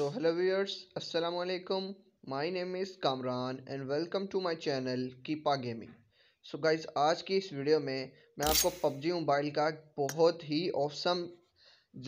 so hello viewers अस्सलाम वालेकुम my name is Kamran and welcome to my channel Keepa gaming so guys आज की इस वीडियो में मैं आपको PUBG मोबाइल का बहुत ही ऑसम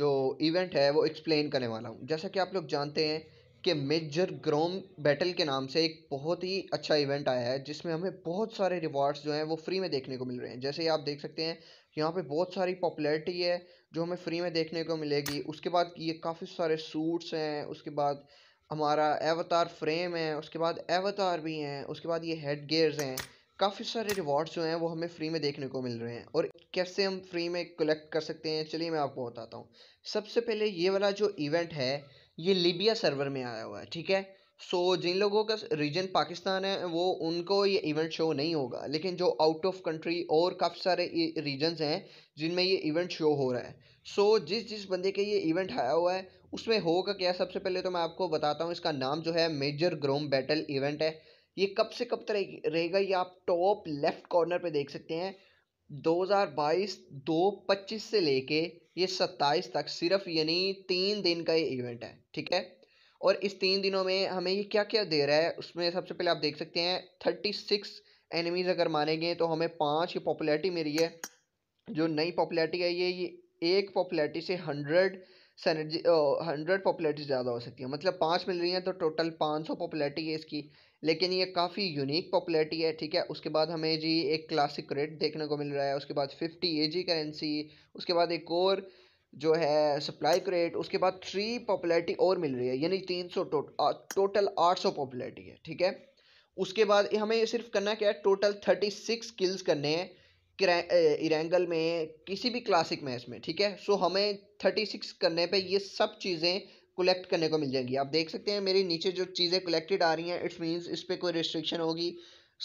जो इवेंट है वो एक्सप्लेन करने वाला हूँ जैसा कि आप लोग जानते हैं कि मेजर ग्रोम बैटल के नाम से एक बहुत ही अच्छा इवेंट आया है जिसमें हमें बहुत सारे रिवॉर्ड्स जो हैं वो फ्री में देखने को मिल रहे हैं जैसे ही आप देख सकते हैं यहाँ पे बहुत सारी पॉपुलैरिटी है जो हमें फ्री में देखने को मिलेगी उसके बाद ये काफ़ी सारे सूट्स हैं उसके बाद हमारा एवतार फ्रेम है उसके बाद एवतार भी हैं उसके बाद ये हेड गेयर्स हैं काफ़ी सारे रिवॉर्ड्स जो हैं वो हमें फ्री में देखने को मिल रहे हैं और कैसे हम फ्री में कलेक्ट कर सकते हैं चलिए मैं आपको बताता हूँ सबसे पहले ये वाला जो इवेंट है ये लीबिया सर्वर में आया हुआ है ठीक है सो so, जिन लोगों का रीजन पाकिस्तान है वो उनको ये इवेंट शो नहीं होगा लेकिन जो आउट ऑफ कंट्री और काफ़ी सारे रीजन्स हैं जिनमें ये इवेंट शो हो रहा है सो so, जिस जिस बंदे के ये इवेंट आया हुआ है उसमें होगा क्या सबसे पहले तो मैं आपको बताता हूँ इसका नाम जो है मेजर ग्रोम बैटल इवेंट है ये कब से कब तक रहेगा ये आप टॉप लेफ्ट कॉर्नर पर देख सकते हैं दो हज़ार बाईस दो पच्चीस से लेके ये सत्ताईस तक सिर्फ यानी तीन दिन का ये इवेंट है ठीक है और इस तीन दिनों में हमें ये क्या क्या दे रहा है उसमें सबसे पहले आप देख सकते हैं थर्टी सिक्स एनिमीज़ अगर मानेंगे तो हमें पाँच ये पॉपुलैरिटी मिली है जो नई पॉपुलैरिटी है ये ये एक पॉपुलैरिटी से हंड्रेड सनर्जी हंड्रेड पॉपुलैरिटी ज़्यादा हो सकती है मतलब पाँच मिल रही हैं तो टोटल पाँच सौ पॉपुलैरिटी है इसकी लेकिन ये काफ़ी यूनिक पॉपुलैरिटी है ठीक है उसके बाद हमें जी एक क्लासिक रेट देखने को मिल रहा है उसके बाद फिफ्टी ए जी करेंसी उसके बाद एक और जो है सप्लाई क्रेट उसके बाद थ्री पॉपुलैरिटी और मिल रही है यानी तीन सौ टो, टोटल आठ सौ पॉपुलैरिटी है ठीक है उसके बाद हमें सिर्फ करना क्या है टोटल थर्टी सिक्स किल्स करने हैं इरेंगल में किसी भी क्लासिक मैच में ठीक है सो हमें थर्टी सिक्स करने पे ये सब चीज़ें कलेक्ट करने को मिल जाएंगी आप देख सकते हैं मेरे नीचे जो चीज़ें कलेक्टेड आ रही हैं इट्स मीन्स इस पर कोई रिस्ट्रिक्शन होगी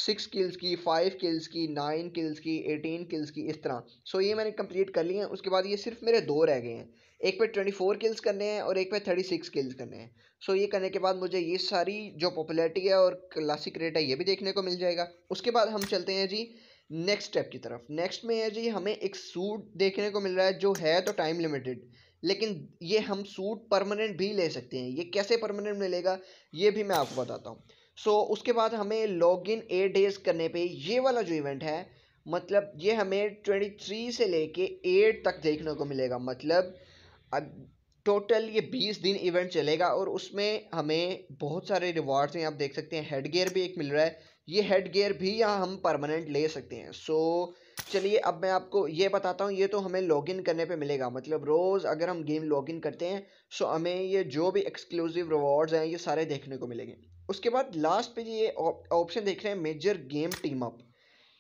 सिक्स किल्स की फाइव किल्स की नाइन किल्स की एटीन किल्स की इस तरह सो ये मैंने कंप्लीट कर लिया है उसके बाद ये सिर्फ मेरे दो रह गए हैं एक पे ट्वेंटी फोर किल्स करने हैं और एक पे थर्टी सिक्स किल्स करने हैं सो ये करने के बाद मुझे ये सारी जो पॉपुलैरिटी है और क्लासिक रेट है ये भी देखने को मिल जाएगा उसके बाद हम चलते हैं जी नेक्स्ट स्टेप की तरफ नेक्स्ट में है जी हमें एक सूट देखने को मिल रहा है जो है तो टाइम लिमिटेड लेकिन ये हम सूट परमानेंट भी ले सकते हैं ये कैसे परमानेंट मिलेगा ये भी मैं आपको बताता हूँ सो so, उसके बाद हमें लॉग इन एट डेज करने पे ये वाला जो इवेंट है मतलब ये हमें ट्वेंटी थ्री से लेके एट तक देखने को मिलेगा मतलब अब टोटल ये बीस दिन इवेंट चलेगा और उसमें हमें बहुत सारे रिवॉर्ड्स हैं आप देख सकते हैं हेड गेयर भी एक मिल रहा है ये हेड गेयर भी यहाँ हम परमानेंट ले सकते हैं सो so, चलिए अब मैं आपको ये बताता हूँ ये तो हमें लॉगिन करने पे मिलेगा मतलब रोज़ अगर हम गेम लॉगिन करते हैं सो हमें ये जो भी एक्सक्लूसिव रिवॉर्ड्स हैं ये सारे देखने को मिलेंगे उसके बाद लास्ट पे ये ऑप्शन देख रहे हैं मेजर गेम टीम अप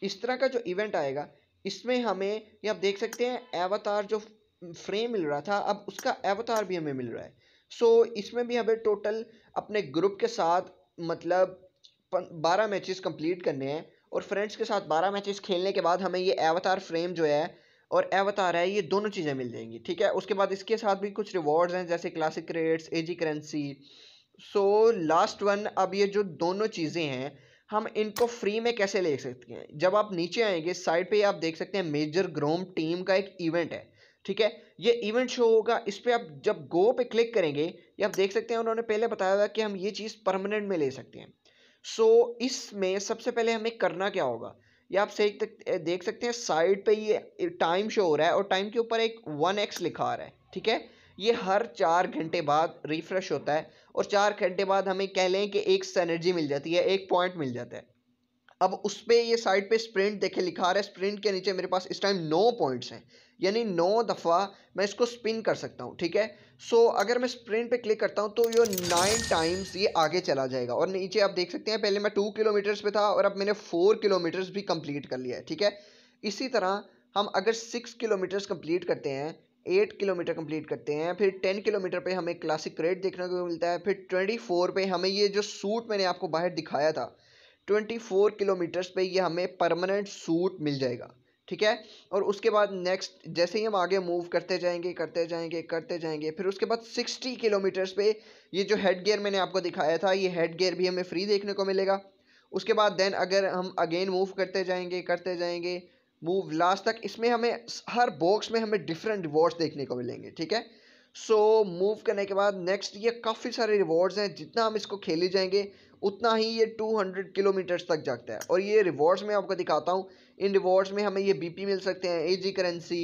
इस तरह का जो इवेंट आएगा इसमें हमें ये आप देख सकते हैं एवतार जो फ्रेम मिल रहा था अब उसका एवतार भी हमें मिल रहा है सो so, इसमें भी हमें टोटल अपने ग्रुप के साथ मतलब बारह मैचेस कंप्लीट करने हैं और फ्रेंड्स के साथ बारह मैचेस खेलने के बाद हमें ये एवतार फ्रेम जो है और एवतार है ये दोनों चीज़ें मिल जाएंगी ठीक है उसके बाद इसके साथ भी कुछ रिवॉर्ड्स हैं जैसे classic creds A G currency so last one अब ये जो दोनों चीज़ें हैं हम इनको फ्री में कैसे ले सकते हैं जब आप नीचे आएंगे साइड पे आप देख सकते हैं मेजर ग्रोम टीम का एक इवेंट है ठीक है ये इवेंट शो होगा इस पर आप जब गो पे क्लिक करेंगे ये आप देख सकते हैं उन्होंने पहले बताया था कि हम ये चीज़ परमानेंट में ले सकते हैं सो so, इसमें सबसे पहले हमें करना क्या होगा ये आप सही देख सकते हैं साइड पे ये टाइम शो हो रहा है और टाइम के ऊपर एक वन एक्स लिखा आ रहा है ठीक है ये हर चार घंटे बाद रिफ्रेश होता है और चार घंटे बाद हमें कह लें कि एक सनर्जी मिल जाती है एक पॉइंट मिल जाता है अब उस पर ये साइड पे स्प्रिंट देखे लिखा रहा है स्प्रिंट के नीचे मेरे पास इस टाइम नौ पॉइंट्स हैं यानी नौ दफ़ा मैं इसको स्पिन कर सकता हूँ ठीक है सो so, अगर मैं स्प्रिंट पे क्लिक करता हूँ तो ये नाइन टाइम्स ये आगे चला जाएगा और नीचे आप देख सकते हैं पहले मैं टू किलोमीटर्स पे था और अब मैंने फोर किलोमीटर्स भी कंप्लीट कर लिया है ठीक है इसी तरह हम अगर सिक्स किलोमीटर्स कम्प्लीट करते हैं एट किलोमीटर कंप्लीट करते हैं फिर टेन किलोमीटर पे हमें क्लासिक रेट देखने को मिलता है फिर ट्वेंटी फोर पे हमें ये जो सूट मैंने आपको बाहर दिखाया था ट्वेंटी फोर किलोमीटर्स पे ये हमें परमानेंट सूट मिल जाएगा ठीक है और उसके बाद नेक्स्ट जैसे ही हम आगे मूव करते जाएंगे करते जाएंगे करते जाएंगे फिर उसके बाद सिक्सटी किलोमीटर्स पे ये जो हेड गियर मैंने आपको दिखाया था ये हेड गियर भी हमें फ्री देखने को मिलेगा उसके बाद देन अगर हम अगेन मूव करते जाएंगे करते जाएंगे मूव लास्ट तक इसमें हमें हर बॉक्स में हमें डिफरेंट रिवॉर्ड्स देखने को मिलेंगे ठीक है सो so, मूव करने के बाद नेक्स्ट ये काफ़ी सारे रिवॉर्ड्स हैं जितना हम इसको खेले जाएंगे उतना ही ये 200 किलोमीटर्स तक जाता है और ये रिवॉर्ड्स में आपको दिखाता हूँ इन रिवॉर्ड्स में हमें ये बीपी मिल सकते हैं एजी करेंसी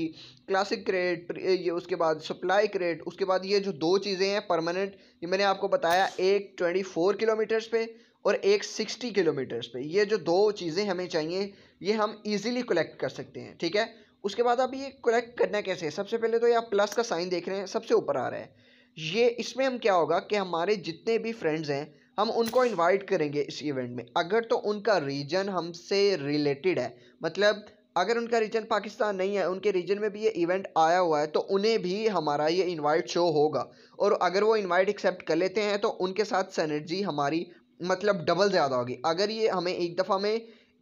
क्लासिक क्रेड ये उसके बाद सप्लाई क्रेट उसके बाद ये जो दो चीज़ें हैं परमानेंट ये मैंने आपको बताया एक ट्वेंटी फोर किलोमीटर्स पे और एक सिक्सटी किलोमीटर्स पे ये जो दो चीज़ें हमें चाहिए ये हम ईजिली कलेक्ट कर सकते हैं ठीक है उसके बाद आप ये कलेक्ट करना कैसे है सबसे पहले तो ये आप प्लस का साइन देख रहे हैं सबसे ऊपर आ रहा है ये इसमें हम क्या होगा कि हमारे जितने भी फ्रेंड्स हैं हम उनको इनवाइट करेंगे इस इवेंट में अगर तो उनका रीजन हमसे रिलेटेड है मतलब अगर उनका रीजन पाकिस्तान नहीं है उनके रीजन में भी ये इवेंट आया हुआ है तो उन्हें भी हमारा ये इनवाइट शो होगा और अगर वो इनवाइट एक्सेप्ट कर लेते हैं तो उनके साथ सैनर्जी हमारी मतलब डबल ज़्यादा होगी अगर ये हमें एक दफ़ा में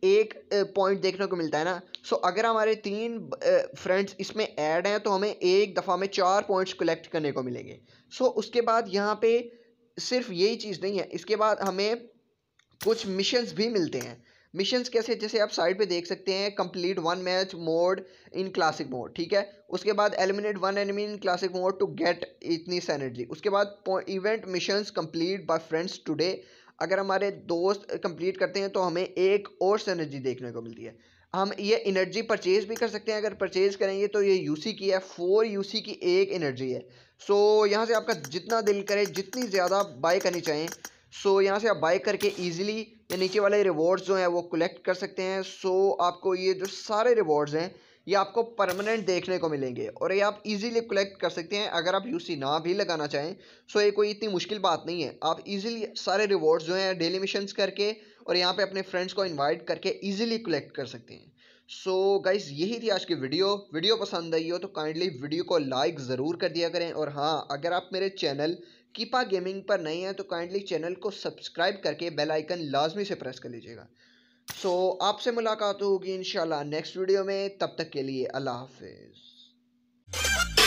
एक पॉइंट देखने को मिलता है ना सो अगर हमारे तीन फ्रेंड्स इसमें ऐड हैं तो हमें एक दफ़ा में चार पॉइंट्स कलेक्ट करने को मिलेंगे सो उसके बाद यहाँ पे सिर्फ यही चीज़ नहीं है इसके बाद हमें कुछ मिशंस भी मिलते हैं मिशंस कैसे जैसे आप साइड पे देख सकते हैं complete one match mode in classic mode ठीक है उसके बाद eliminate one enemy in classic mode to get इतनी सैनिटरी उसके बाद event missions complete by friends today अगर हमारे दोस्त कंप्लीट करते हैं तो हमें एक और सैनर्जी देखने को मिलती है हम ये एनर्जी परचेज भी कर सकते हैं अगर परचेज करेंगे तो ये यूसी की है फोर यूसी की एक एनर्जी है सो so, यहाँ से आपका जितना दिल करे जितनी ज़्यादा बाई करनी चाहिए सो so, यहाँ से आप बाई करके ईजिली या नीचे वाले रिवॉर्ड्स जो हैं वो कलेक्ट कर सकते हैं सो so, आपको ये जो सारे रिवॉर्ड्स हैं ये आपको परमानेंट देखने को मिलेंगे और ये आप इजीली कलेक्ट कर सकते हैं अगर आप यूसी ना भी लगाना चाहें सो so, ये कोई इतनी मुश्किल बात नहीं है आप इजीली सारे रिवॉर्ड्स जो हैं डेली मिशन करके और यहाँ पे अपने फ्रेंड्स को इनवाइट करके इजीली कलेक्ट कर सकते हैं सो so, गाइस यही थी आज की वीडियो वीडियो पसंद आई हो तो काइंडली वीडियो को लाइक ज़रूर कर दिया करें और हाँ अगर आप मेरे चैनल कीपा गेमिंग पर नहीं हैं तो काइंडली चैनल को सब्सक्राइब करके बेलाइकन लाजमी से प्रेस कर लीजिएगा सो so, आपसे मुलाकात होगी इन नेक्स्ट वीडियो में तब तक के लिए अल्लाह हाफिज़